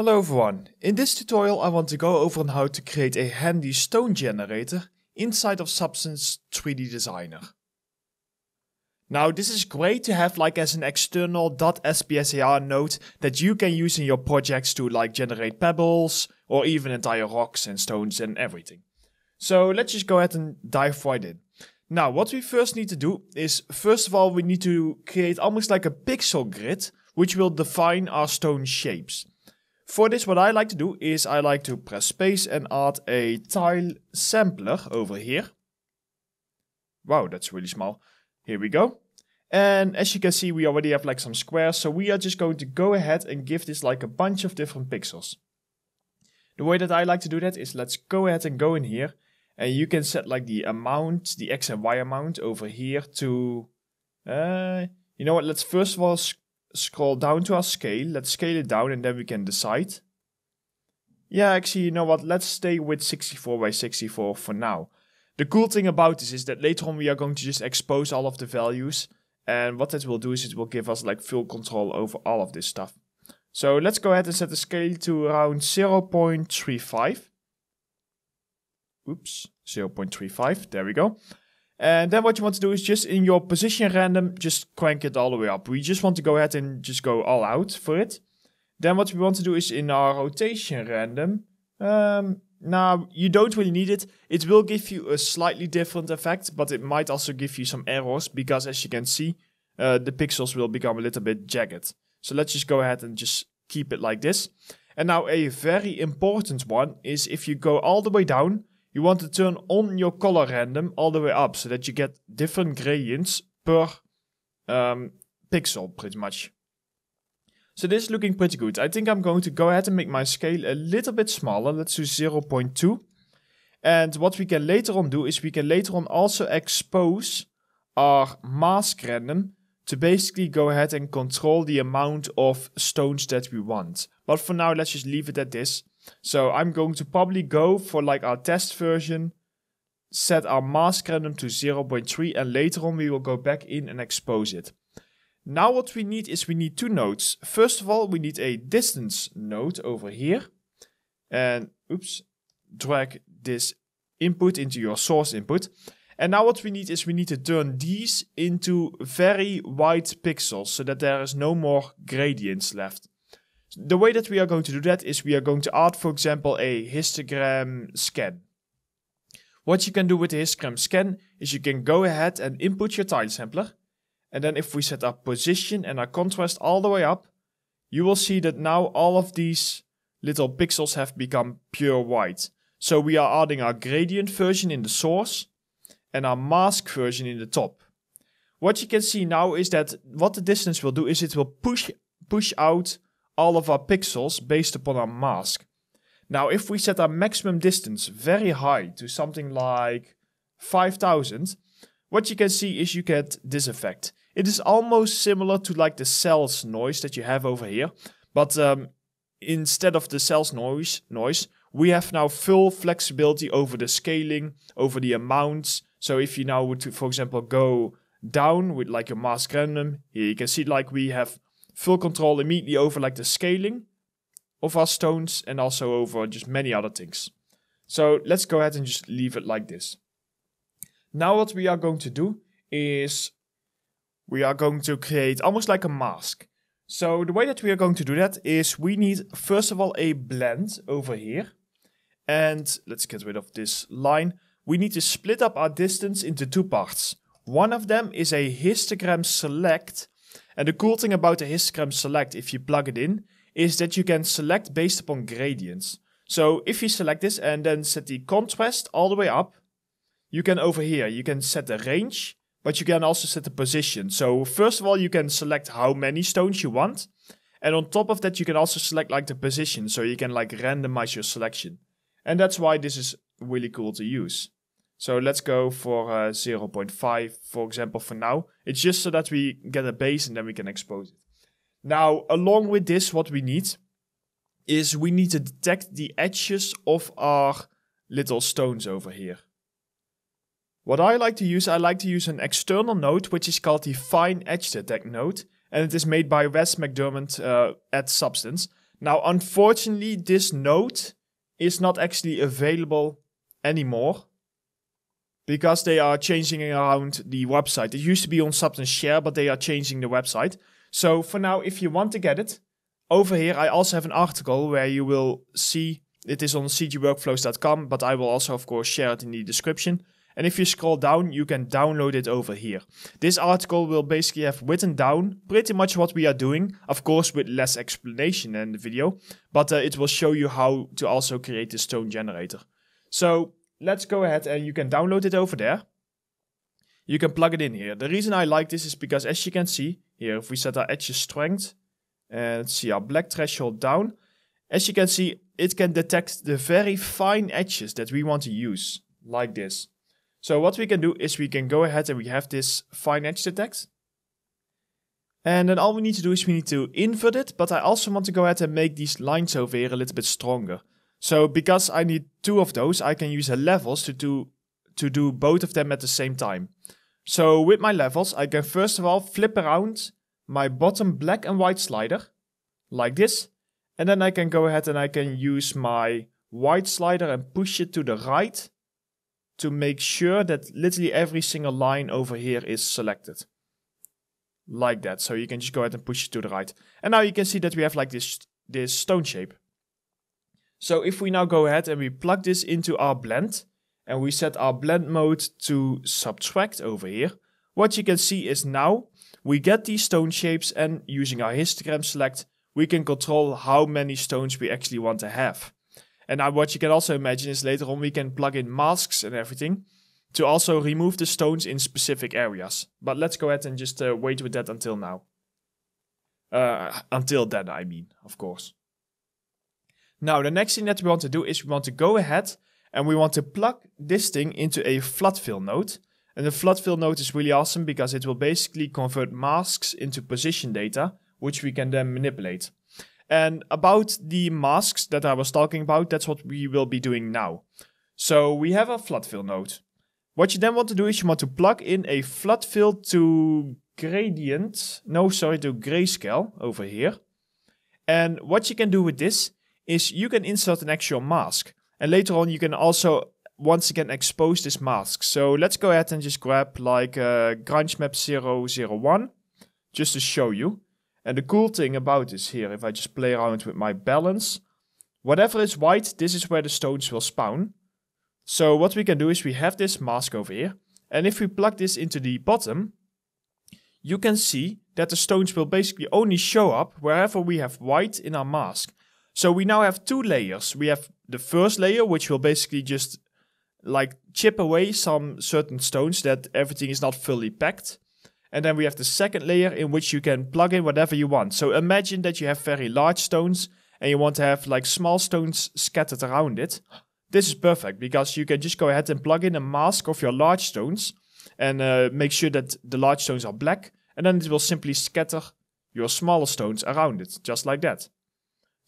Hello everyone, in this tutorial I want to go over on how to create a handy stone generator inside of Substance 3D Designer. Now this is great to have like as an external .spsar node that you can use in your projects to like generate pebbles or even entire rocks and stones and everything. So let's just go ahead and dive right in. Now what we first need to do is first of all we need to create almost like a pixel grid which will define our stone shapes. For this, what I like to do is I like to press space and add a tile sampler over here. Wow, that's really small. Here we go. And as you can see, we already have like some squares. So we are just going to go ahead and give this like a bunch of different pixels. The way that I like to do that is let's go ahead and go in here. And you can set like the amount, the X and Y amount over here to, uh, you know what, let's first of all scroll down to our scale. Let's scale it down and then we can decide. Yeah, actually, you know what? Let's stay with 64 by 64 for now. The cool thing about this is that later on we are going to just expose all of the values. And what that will do is it will give us like full control over all of this stuff. So let's go ahead and set the scale to around 0.35. Oops, 0.35, there we go. And then what you want to do is just in your position random, just crank it all the way up. We just want to go ahead and just go all out for it. Then what we want to do is in our rotation random, um, now, you don't really need it. It will give you a slightly different effect, but it might also give you some errors because as you can see, uh, the pixels will become a little bit jagged. So let's just go ahead and just keep it like this. And now a very important one is if you go all the way down, you want to turn on your color random all the way up so that you get different gradients per um, pixel pretty much. So this is looking pretty good. I think I'm going to go ahead and make my scale a little bit smaller. Let's do 0.2. And what we can later on do is we can later on also expose our mask random to basically go ahead and control the amount of stones that we want. But for now, let's just leave it at this. So I'm going to probably go for like our test version, set our mask random to 0.3 and later on we will go back in and expose it. Now what we need is we need two nodes. First of all, we need a distance node over here. And oops, drag this input into your source input. And now what we need is we need to turn these into very wide pixels so that there is no more gradients left. The way that we are going to do that is we are going to add, for example, a histogram scan. What you can do with the histogram scan is you can go ahead and input your tile sampler. And then if we set our position and our contrast all the way up, you will see that now all of these little pixels have become pure white. So we are adding our gradient version in the source and our mask version in the top. What you can see now is that what the distance will do is it will push, push out all of our pixels based upon our mask. Now, if we set our maximum distance very high to something like 5000, what you can see is you get this effect. It is almost similar to like the cells noise that you have over here, but um, instead of the cells noise, noise, we have now full flexibility over the scaling, over the amounts. So if you now would, for example, go down with like a mask random, here you can see like we have full control immediately over like the scaling of our stones and also over just many other things. So let's go ahead and just leave it like this. Now what we are going to do is we are going to create almost like a mask. So the way that we are going to do that is we need first of all a blend over here. And let's get rid of this line. We need to split up our distance into two parts. One of them is a histogram select and the cool thing about the histogram select, if you plug it in, is that you can select based upon gradients. So if you select this and then set the contrast all the way up, you can over here, you can set the range, but you can also set the position. So first of all, you can select how many stones you want. And on top of that, you can also select like the position. So you can like randomize your selection. And that's why this is really cool to use. So let's go for uh, 0.5, for example, for now. It's just so that we get a base and then we can expose it. Now, along with this, what we need is we need to detect the edges of our little stones over here. What I like to use, I like to use an external node, which is called the Fine Edge Detect node, and it is made by Wes McDermott uh, at Substance. Now, unfortunately, this node is not actually available anymore because they are changing around the website. It used to be on Substance Share, but they are changing the website. So for now, if you want to get it, over here I also have an article where you will see it is on cgworkflows.com, but I will also, of course, share it in the description. And if you scroll down, you can download it over here. This article will basically have written down pretty much what we are doing, of course, with less explanation than the video, but uh, it will show you how to also create the stone generator. So let's go ahead and you can download it over there. You can plug it in here. The reason I like this is because as you can see here, if we set our edges strength and see our black threshold down, as you can see, it can detect the very fine edges that we want to use, like this. So what we can do is we can go ahead and we have this fine edge detect. And then all we need to do is we need to invert it, but I also want to go ahead and make these lines over here a little bit stronger. So because I need two of those, I can use the levels to do, to do both of them at the same time. So with my levels, I can first of all flip around my bottom black and white slider, like this. And then I can go ahead and I can use my white slider and push it to the right to make sure that literally every single line over here is selected. Like that. So you can just go ahead and push it to the right. And now you can see that we have like this, this stone shape. So if we now go ahead and we plug this into our blend and we set our blend mode to subtract over here, what you can see is now we get these stone shapes and using our histogram select, we can control how many stones we actually want to have. And now what you can also imagine is later on we can plug in masks and everything to also remove the stones in specific areas. But let's go ahead and just uh, wait with that until now. Uh, until then, I mean, of course. Now, the next thing that we want to do is we want to go ahead and we want to plug this thing into a flood fill node. And the flood fill node is really awesome because it will basically convert masks into position data, which we can then manipulate. And about the masks that I was talking about, that's what we will be doing now. So we have a flood fill node. What you then want to do is you want to plug in a flood fill to gradient, no, sorry, to grayscale over here. And what you can do with this is you can insert an actual mask. And later on, you can also once again expose this mask. So let's go ahead and just grab like uh, grunge map 001 just to show you. And the cool thing about this here, if I just play around with my balance, whatever is white, this is where the stones will spawn. So what we can do is we have this mask over here. And if we plug this into the bottom, you can see that the stones will basically only show up wherever we have white in our mask. So we now have two layers. We have the first layer, which will basically just like chip away some certain stones that everything is not fully packed. And then we have the second layer in which you can plug in whatever you want. So imagine that you have very large stones and you want to have like small stones scattered around it. This is perfect because you can just go ahead and plug in a mask of your large stones and uh, make sure that the large stones are black. And then it will simply scatter your smaller stones around it, just like that.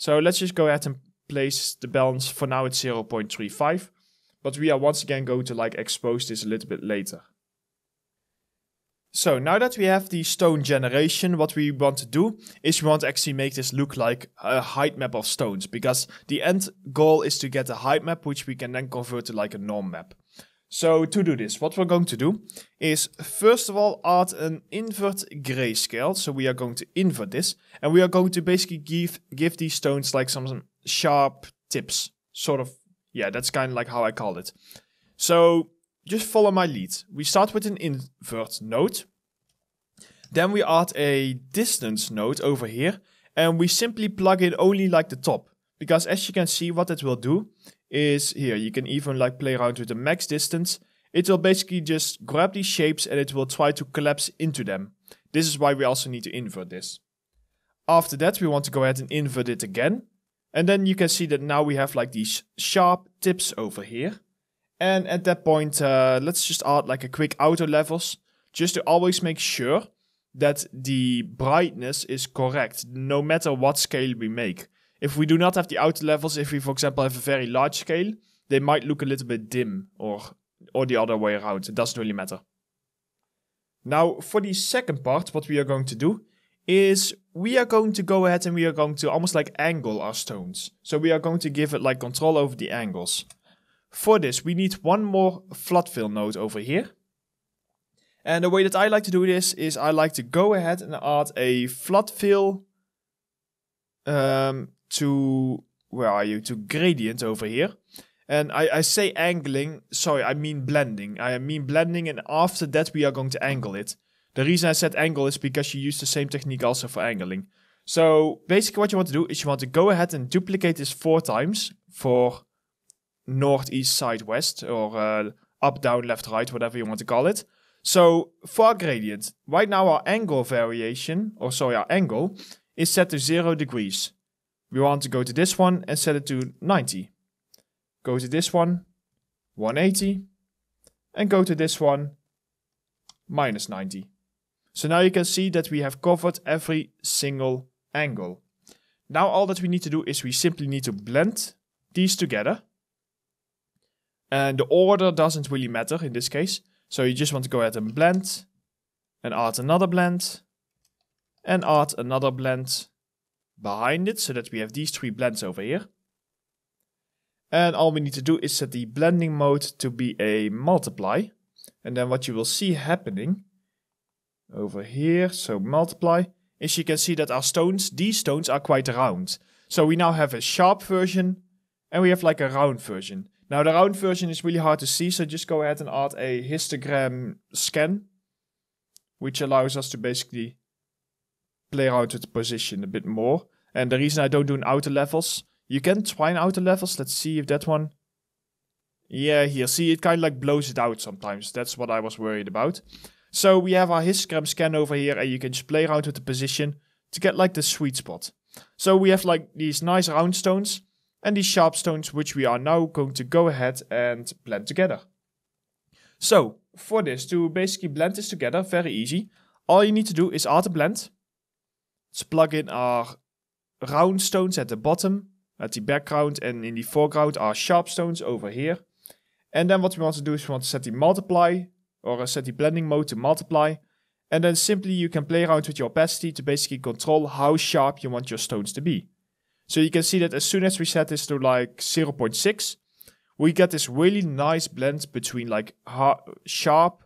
So let's just go ahead and place the balance. For now, it's 0.35. But we are once again going to like expose this a little bit later. So now that we have the stone generation, what we want to do is we want to actually make this look like a height map of stones because the end goal is to get a height map which we can then convert to like a norm map. So to do this, what we're going to do is first of all add an invert grayscale. So we are going to invert this and we are going to basically give, give these stones like some, some sharp tips. Sort of, yeah, that's kind of like how I called it. So just follow my lead. We start with an invert node. Then we add a distance node over here and we simply plug in only like the top. Because as you can see, what it will do is here. You can even like play around with the max distance. It will basically just grab these shapes and it will try to collapse into them. This is why we also need to invert this. After that, we want to go ahead and invert it again. And then you can see that now we have like these sharp tips over here. And at that point, uh, let's just add like a quick auto levels, just to always make sure that the brightness is correct, no matter what scale we make if we do not have the outer levels, if we, for example, have a very large scale, they might look a little bit dim or, or the other way around. It doesn't really matter. Now, for the second part, what we are going to do is we are going to go ahead and we are going to almost like angle our stones. So we are going to give it like control over the angles. For this, we need one more flat fill node over here. And the way that I like to do this is I like to go ahead and add a flat fill um, to where are you to gradient over here and I, I say angling sorry i mean blending i mean blending and after that we are going to angle it the reason i said angle is because you use the same technique also for angling so basically what you want to do is you want to go ahead and duplicate this four times for north east side west or uh, up down left right whatever you want to call it so for our gradient right now our angle variation or sorry our angle is set to zero degrees we want to go to this one and set it to 90. Go to this one, 180. And go to this one, minus 90. So now you can see that we have covered every single angle. Now all that we need to do is we simply need to blend these together. And the order doesn't really matter in this case. So you just want to go ahead and blend and add another blend and add another blend behind it so that we have these three blends over here. And all we need to do is set the blending mode to be a multiply. And then what you will see happening over here, so multiply, is you can see that our stones, these stones are quite round. So we now have a sharp version and we have like a round version. Now the round version is really hard to see, so just go ahead and add a histogram scan, which allows us to basically play around with the position a bit more. And the reason I don't do outer levels, you can twine outer levels. Let's see if that one. Yeah, here. See, it kind of like blows it out sometimes. That's what I was worried about. So we have our histogram scan over here and you can just play around with the position to get like the sweet spot. So we have like these nice round stones and these sharp stones which we are now going to go ahead and blend together. So for this to basically blend this together, very easy. All you need to do is auto blend. Let's plug in our round stones at the bottom, at the background, and in the foreground are sharp stones over here. And then what we want to do is we want to set the multiply, or uh, set the blending mode to multiply. And then simply you can play around with your opacity to basically control how sharp you want your stones to be. So you can see that as soon as we set this to like 0.6, we get this really nice blend between like sharp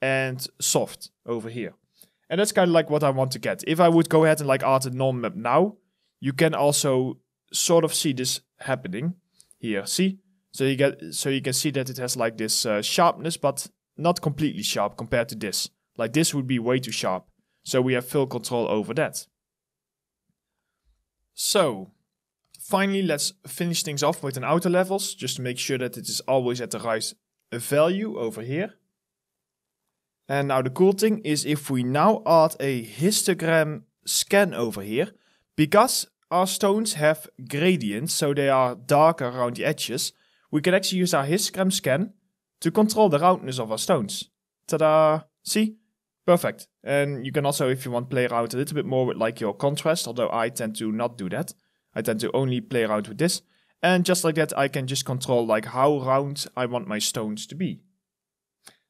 and soft over here. And that's kind of like what I want to get. If I would go ahead and like add a normal map now, you can also sort of see this happening here. See? So you get so you can see that it has like this uh, sharpness, but not completely sharp compared to this. Like this would be way too sharp. So we have full control over that. So finally, let's finish things off with an outer levels, just to make sure that it is always at the right value over here. And now the cool thing is if we now add a histogram scan over here, because our stones have gradients, so they are darker around the edges, we can actually use our histogram scan to control the roundness of our stones. Ta-da! See? Perfect. And you can also, if you want, play around a little bit more with like your contrast, although I tend to not do that. I tend to only play around with this. And just like that, I can just control like how round I want my stones to be.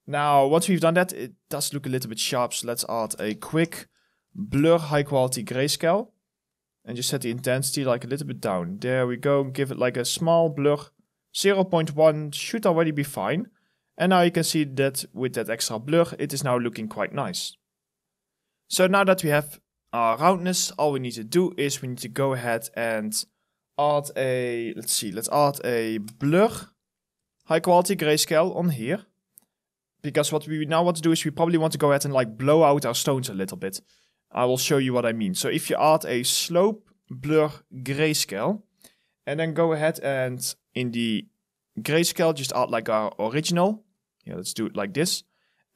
Now, once we've done that, it does look a little bit sharp, so let's add a quick blur high quality grayscale and just set the intensity like a little bit down. There we go, give it like a small blur, 0.1 should already be fine. And now you can see that with that extra blur, it is now looking quite nice. So now that we have our roundness, all we need to do is we need to go ahead and add a, let's see, let's add a blur, high quality grayscale on here. Because what we now want to do is we probably want to go ahead and like blow out our stones a little bit. I will show you what I mean. So if you add a slope, blur, grayscale, and then go ahead and in the grayscale, just add like our original. Yeah, let's do it like this.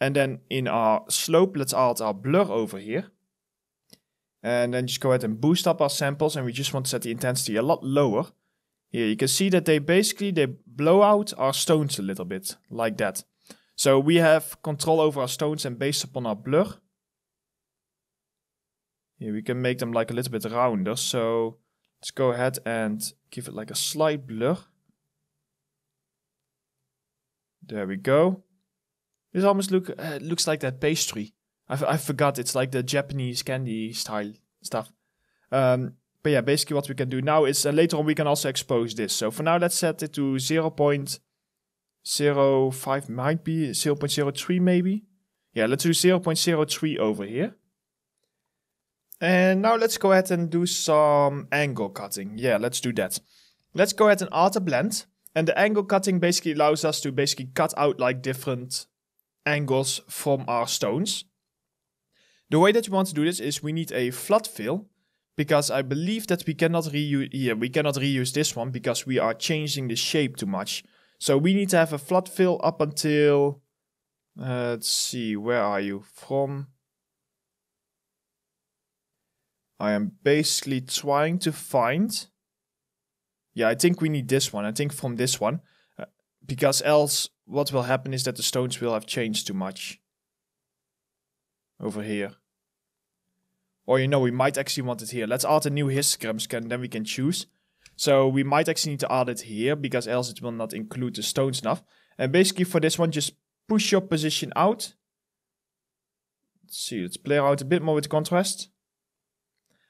And then in our slope, let's add our blur over here. And then just go ahead and boost up our samples and we just want to set the intensity a lot lower. Here you can see that they basically, they blow out our stones a little bit, like that. So we have control over our stones and based upon our blur, yeah, we can make them like a little bit rounder. So let's go ahead and give it like a slight blur. There we go. This almost look uh, looks like that pastry. I, I forgot it's like the Japanese candy style stuff. Um, but yeah, basically what we can do now is uh, later on we can also expose this. So for now, let's set it to 0 0.05, might be 0 0.03 maybe. Yeah, let's do 0 0.03 over here. And now let's go ahead and do some angle cutting. Yeah, let's do that. Let's go ahead and add a blend. And the angle cutting basically allows us to basically cut out like different angles from our stones. The way that we want to do this is we need a flat fill because I believe that we cannot reuse yeah, we cannot reuse this one because we are changing the shape too much. So we need to have a flat fill up until uh, let's see, where are you? From I am basically trying to find. Yeah, I think we need this one. I think from this one. Uh, because else, what will happen is that the stones will have changed too much. Over here. Or, you know, we might actually want it here. Let's add a new histogram scan, then we can choose. So we might actually need to add it here, because else it will not include the stones enough. And basically for this one, just push your position out. Let's see, let's play out a bit more with contrast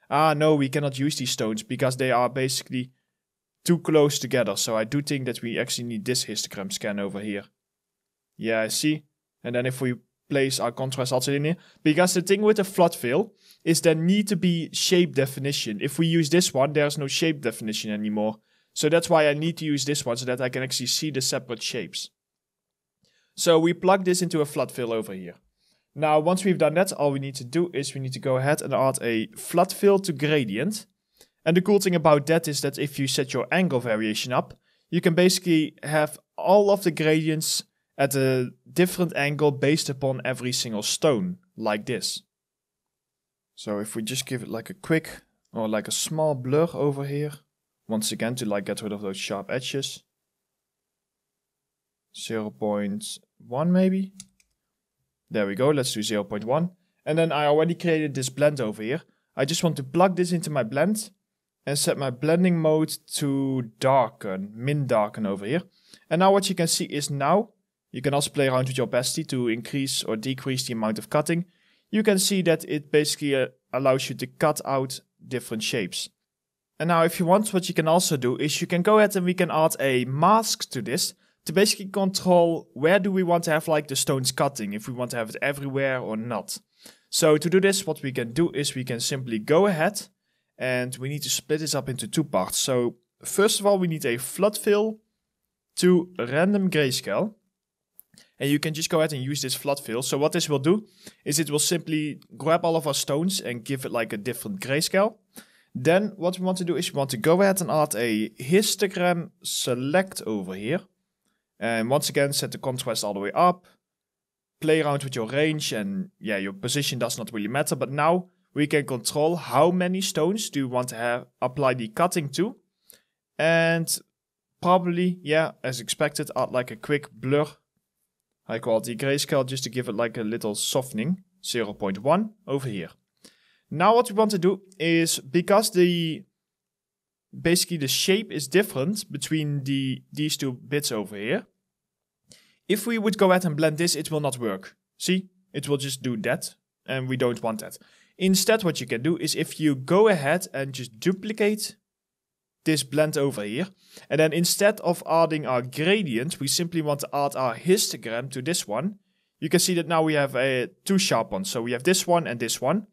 ah, no, we cannot use these stones because they are basically too close together. So I do think that we actually need this histogram scan over here. Yeah, I see. And then if we place our contrast also in here, because the thing with the flood fill is there need to be shape definition. If we use this one, there's no shape definition anymore. So that's why I need to use this one so that I can actually see the separate shapes. So we plug this into a flood fill over here. Now, once we've done that, all we need to do is we need to go ahead and add a flat fill to gradient. And the cool thing about that is that if you set your angle variation up, you can basically have all of the gradients at a different angle based upon every single stone, like this. So if we just give it like a quick or like a small blur over here, once again to like get rid of those sharp edges. 0.1 maybe? There we go, let's do 0.1. And then I already created this blend over here. I just want to plug this into my blend and set my blending mode to darken, min darken over here. And now what you can see is now, you can also play around with your opacity to increase or decrease the amount of cutting. You can see that it basically uh, allows you to cut out different shapes. And now if you want, what you can also do is you can go ahead and we can add a mask to this to basically control where do we want to have like the stones cutting, if we want to have it everywhere or not. So to do this, what we can do is we can simply go ahead and we need to split this up into two parts. So first of all, we need a flood fill to random grayscale. And you can just go ahead and use this flood fill. So what this will do is it will simply grab all of our stones and give it like a different grayscale. Then what we want to do is we want to go ahead and add a histogram select over here. And once again, set the contrast all the way up. Play around with your range and yeah, your position does not really matter. But now we can control how many stones do you want to have apply the cutting to. And probably, yeah, as expected, add like a quick blur, high quality grayscale, just to give it like a little softening, 0.1 over here. Now what we want to do is, because the, basically the shape is different between the these two bits over here, if we would go ahead and blend this, it will not work. See, it will just do that and we don't want that. Instead, what you can do is if you go ahead and just duplicate this blend over here, and then instead of adding our gradient, we simply want to add our histogram to this one. You can see that now we have a uh, two sharp ones. So we have this one and this one.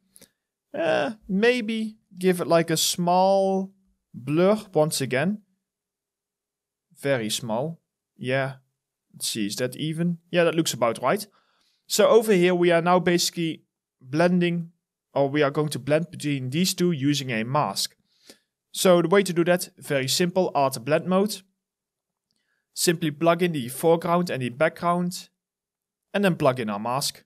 Uh, maybe give it like a small blur once again. Very small. Yeah, Let's see, is that even? Yeah, that looks about right. So over here, we are now basically blending, or we are going to blend between these two using a mask. So the way to do that, very simple, Art Blend Mode. Simply plug in the foreground and the background, and then plug in our mask.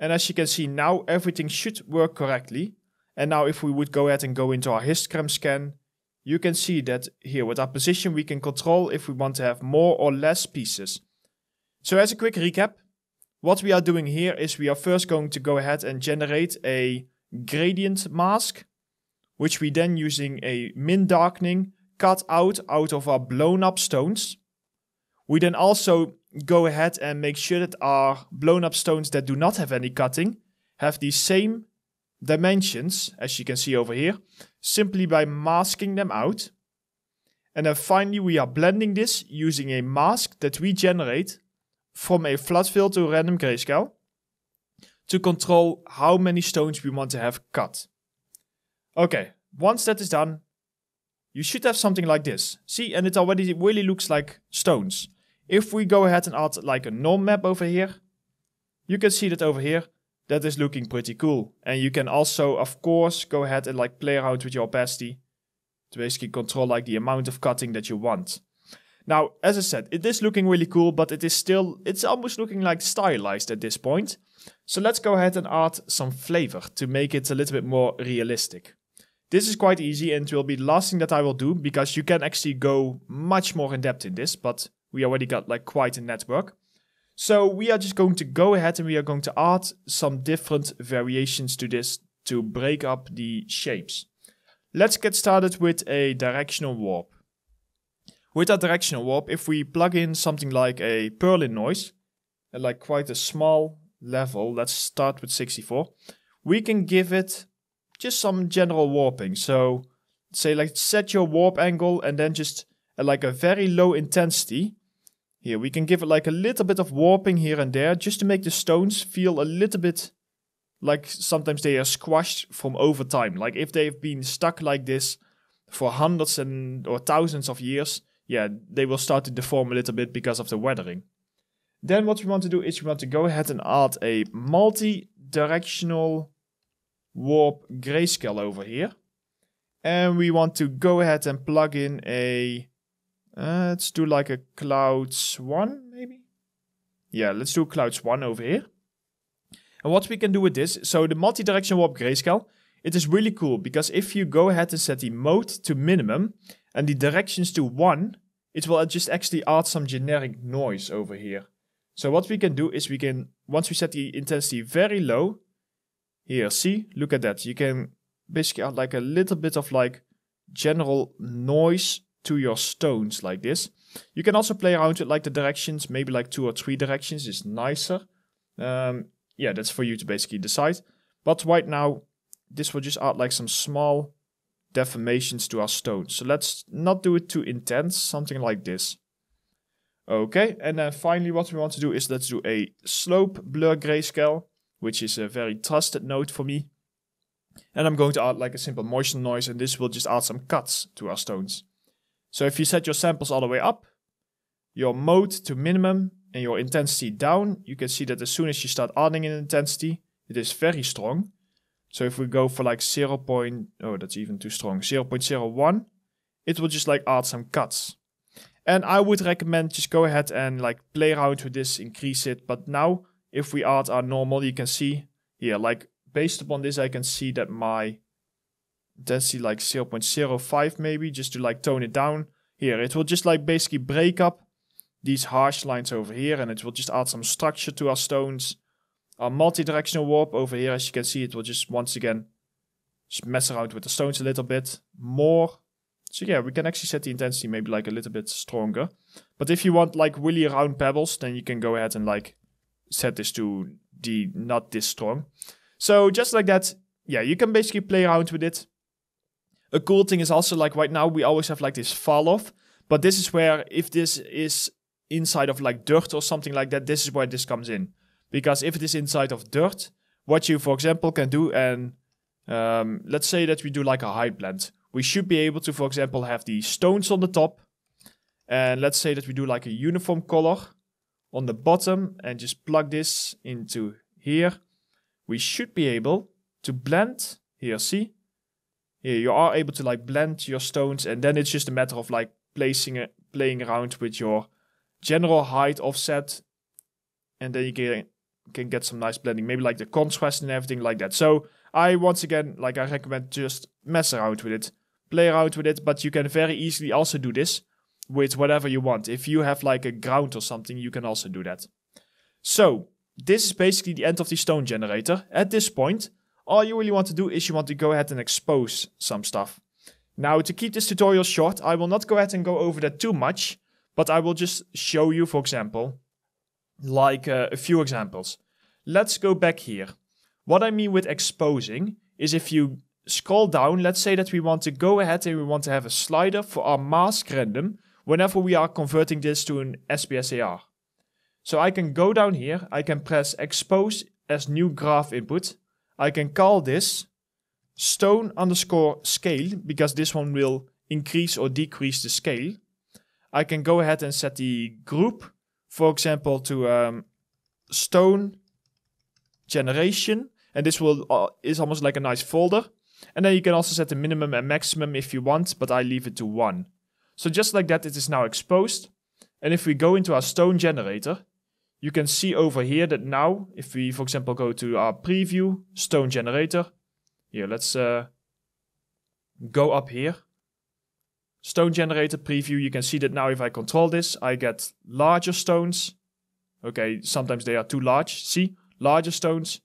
And as you can see now, everything should work correctly. And now if we would go ahead and go into our histogram scan, you can see that here with our position we can control if we want to have more or less pieces. So as a quick recap, what we are doing here is we are first going to go ahead and generate a gradient mask, which we then using a min darkening cut out out of our blown up stones. We then also go ahead and make sure that our blown up stones that do not have any cutting have the same dimensions as you can see over here simply by masking them out. And then finally, we are blending this using a mask that we generate from a flat fill to random grayscale to control how many stones we want to have cut. Okay, once that is done, you should have something like this. See, and it already really looks like stones. If we go ahead and add like a norm map over here, you can see that over here, that is looking pretty cool. And you can also, of course, go ahead and like play around with your opacity to basically control like the amount of cutting that you want. Now, as I said, it is looking really cool, but it is still, it's almost looking like stylized at this point. So let's go ahead and add some flavor to make it a little bit more realistic. This is quite easy and it will be the last thing that I will do because you can actually go much more in depth in this, but we already got like quite a network. So we are just going to go ahead and we are going to add some different variations to this to break up the shapes. Let's get started with a directional warp. With a directional warp, if we plug in something like a Perlin noise, uh, like quite a small level, let's start with 64, we can give it just some general warping. So say like set your warp angle and then just uh, like a very low intensity, here we can give it like a little bit of warping here and there just to make the stones feel a little bit like sometimes they are squashed from over time. Like if they've been stuck like this for hundreds and or thousands of years, yeah, they will start to deform a little bit because of the weathering. Then what we want to do is we want to go ahead and add a multi-directional warp grayscale over here. And we want to go ahead and plug in a uh, let's do like a clouds one, maybe? Yeah, let's do clouds one over here. And what we can do with this, so the multi-direction warp grayscale, it is really cool because if you go ahead and set the mode to minimum and the directions to one, it will just actually add some generic noise over here. So what we can do is we can, once we set the intensity very low, here, see, look at that. You can basically add like a little bit of like general noise to your stones like this. You can also play around with like the directions, maybe like two or three directions is nicer. Um, yeah, that's for you to basically decide. But right now, this will just add like some small deformations to our stones. So let's not do it too intense, something like this. Okay, and then finally what we want to do is let's do a slope blur grayscale, which is a very trusted node for me. And I'm going to add like a simple motion noise and this will just add some cuts to our stones. So if you set your samples all the way up, your mode to minimum and your intensity down, you can see that as soon as you start adding in intensity, it is very strong. So if we go for like 0. Point, oh, that's even too strong, 0 0.01, it will just like add some cuts. And I would recommend just go ahead and like play around with this, increase it. But now if we add our normal, you can see here, like based upon this, I can see that my density like 0.05 maybe just to like tone it down here it will just like basically break up these harsh lines over here and it will just add some structure to our stones our multi-directional warp over here as you can see it will just once again just mess around with the stones a little bit more so yeah we can actually set the intensity maybe like a little bit stronger but if you want like really round pebbles then you can go ahead and like set this to the not this strong so just like that yeah you can basically play around with it a cool thing is also like right now we always have like this fall off, but this is where if this is inside of like dirt or something like that, this is where this comes in. Because if it is inside of dirt, what you for example can do and um, let's say that we do like a high blend, We should be able to, for example, have the stones on the top. And let's say that we do like a uniform color on the bottom and just plug this into here. We should be able to blend, here see, yeah, you are able to like blend your stones, and then it's just a matter of like placing it, playing around with your general height offset, and then you can can get some nice blending, maybe like the contrast and everything like that. So I once again like I recommend just mess around with it, play around with it, but you can very easily also do this with whatever you want. If you have like a ground or something, you can also do that. So this is basically the end of the stone generator. At this point, all you really want to do is you want to go ahead and expose some stuff. Now, to keep this tutorial short, I will not go ahead and go over that too much, but I will just show you, for example, like uh, a few examples. Let's go back here. What I mean with exposing is if you scroll down, let's say that we want to go ahead and we want to have a slider for our mask random whenever we are converting this to an SPSAR. So I can go down here, I can press expose as new graph input, I can call this stone underscore scale because this one will increase or decrease the scale. I can go ahead and set the group, for example, to um, stone generation. And this will uh, is almost like a nice folder. And then you can also set the minimum and maximum if you want, but I leave it to 1. So just like that, it is now exposed. And if we go into our stone generator, you can see over here that now, if we, for example, go to our preview, stone generator, here, let's uh, go up here. Stone generator preview, you can see that now if I control this, I get larger stones. Okay, sometimes they are too large, see? Larger stones.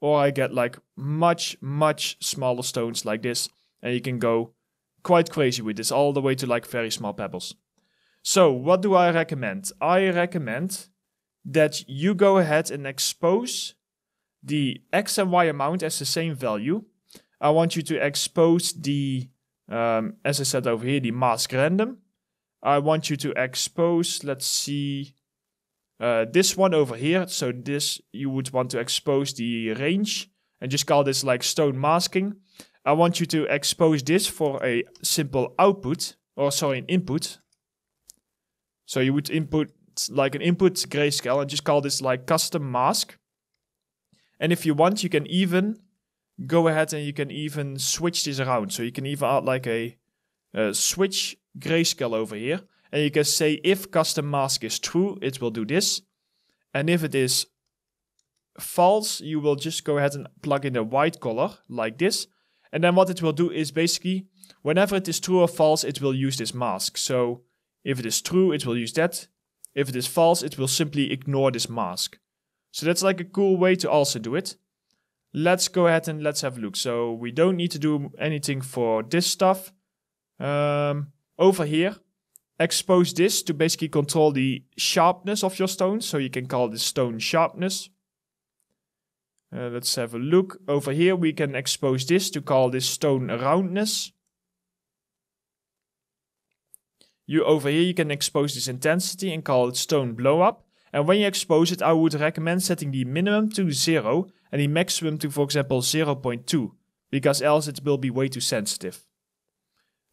Or I get like much, much smaller stones like this. And you can go quite crazy with this, all the way to like very small pebbles. So, what do I recommend? I recommend that you go ahead and expose the X and Y amount as the same value. I want you to expose the, um, as I said over here, the mask random. I want you to expose, let's see, uh, this one over here. So this, you would want to expose the range and just call this like stone masking. I want you to expose this for a simple output, or sorry, an input. So you would input like an input grayscale and just call this like custom mask. And if you want, you can even go ahead and you can even switch this around. So you can even add like a, a switch grayscale over here. And you can say if custom mask is true, it will do this. And if it is false, you will just go ahead and plug in a white color like this. And then what it will do is basically, whenever it is true or false, it will use this mask. So if it is true, it will use that. If it is false, it will simply ignore this mask. So that's like a cool way to also do it. Let's go ahead and let's have a look. So we don't need to do anything for this stuff. Um, over here, expose this to basically control the sharpness of your stone. So you can call this stone sharpness. Uh, let's have a look. Over here, we can expose this to call this stone roundness. You over here, you can expose this intensity and call it stone blow up. And when you expose it, I would recommend setting the minimum to zero and the maximum to, for example, 0.2, because else it will be way too sensitive.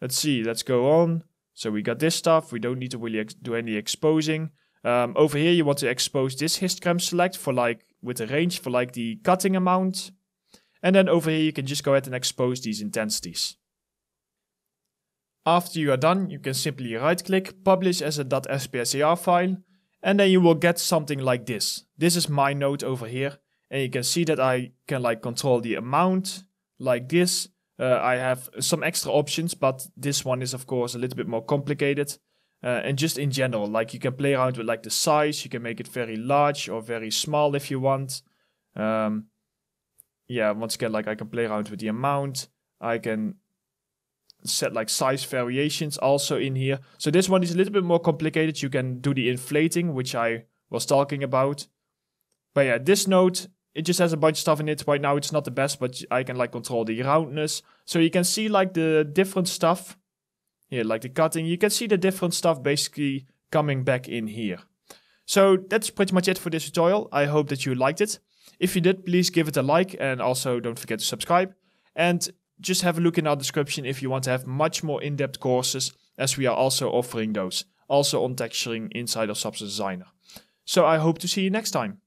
Let's see, let's go on. So we got this stuff, we don't need to really do any exposing. Um, over here, you want to expose this histogram select for like, with the range for like the cutting amount. And then over here, you can just go ahead and expose these intensities. After you are done, you can simply right click, publish as a .spscr file, and then you will get something like this. This is my note over here, and you can see that I can like control the amount like this. Uh, I have some extra options, but this one is of course a little bit more complicated. Uh, and just in general, like you can play around with like the size, you can make it very large or very small if you want. Um, yeah, once again, like I can play around with the amount. I can set like size variations also in here. So this one is a little bit more complicated. You can do the inflating, which I was talking about. But yeah, this note, it just has a bunch of stuff in it. Right now it's not the best, but I can like control the roundness. So you can see like the different stuff. Here, like the cutting, you can see the different stuff basically coming back in here. So that's pretty much it for this tutorial. I hope that you liked it. If you did, please give it a like and also don't forget to subscribe. And just have a look in our description if you want to have much more in-depth courses as we are also offering those, also on texturing inside of Substance Designer. So I hope to see you next time.